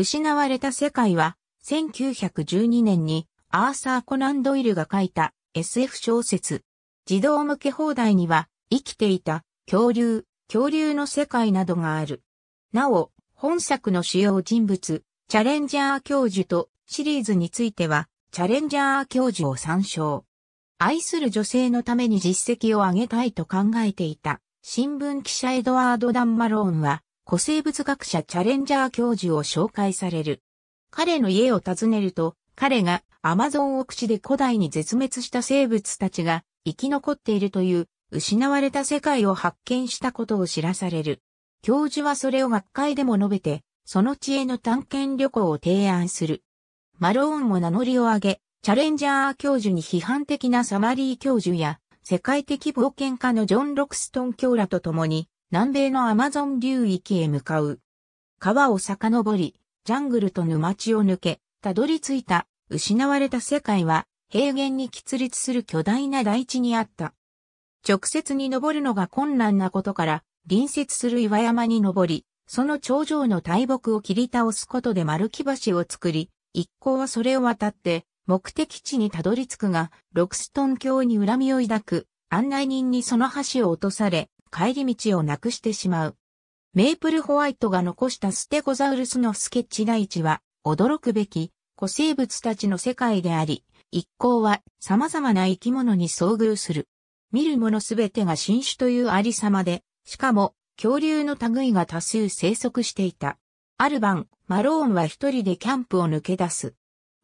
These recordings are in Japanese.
失われた世界は、1912年にアーサー・コナン・ドイルが書いた SF 小説。児童向け放題には、生きていた恐竜、恐竜の世界などがある。なお、本作の主要人物、チャレンジャー教授とシリーズについては、チャレンジャー教授を参照。愛する女性のために実績を上げたいと考えていた、新聞記者エドワード・ダンマローンは、古生物学者チャレンジャー教授を紹介される。彼の家を訪ねると、彼がアマゾン奥地で古代に絶滅した生物たちが生き残っているという失われた世界を発見したことを知らされる。教授はそれを学会でも述べて、その知恵の探検旅行を提案する。マローンも名乗りを上げ、チャレンジャー教授に批判的なサマリー教授や、世界的冒険家のジョン・ロクストン教らと共に、南米のアマゾン流域へ向かう。川を遡り、ジャングルと沼地を抜け、たどり着いた、失われた世界は、平原に喫立する巨大な大地にあった。直接に登るのが困難なことから、隣接する岩山に登り、その頂上の大木を切り倒すことで丸木橋を作り、一行はそれを渡って、目的地にたどり着くが、ロクストン教に恨みを抱く、案内人にその橋を落とされ、帰り道をなくしてしまう。メープルホワイトが残したステゴザウルスのスケッチ第一は、驚くべき古生物たちの世界であり、一行は様々な生き物に遭遇する。見るものすべてが新種というありさまで、しかも恐竜の類が多数生息していた。ある晩、マローンは一人でキャンプを抜け出す。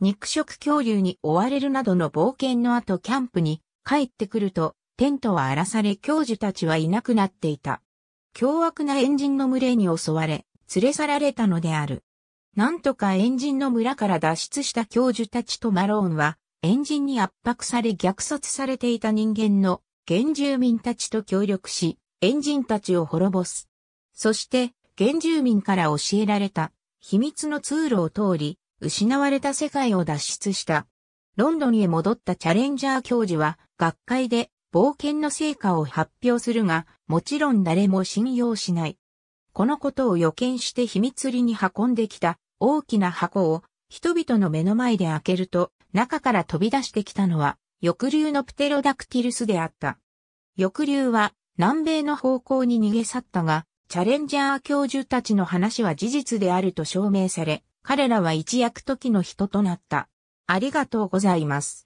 肉食恐竜に追われるなどの冒険の後キャンプに帰ってくると、テントは荒らされ教授たちはいなくなっていた。凶悪なエンジンの群れに襲われ、連れ去られたのである。なんとかエンジンの村から脱出した教授たちとマローンは、エンジンに圧迫され虐殺されていた人間の原住民たちと協力し、エンジンたちを滅ぼす。そして、原住民から教えられた秘密の通路を通り、失われた世界を脱出した。ロンドンへ戻ったチャレンジャー教授は、学会で冒険の成果を発表するが、もちろん誰も信用しない。このことを予見して秘密裏に運んできた大きな箱を人々の目の前で開けると、中から飛び出してきたのは、翼竜のプテロダクティルスであった。翼竜は南米の方向に逃げ去ったが、チャレンジャー教授たちの話は事実であると証明され、彼らは一躍時の人となった。ありがとうございます。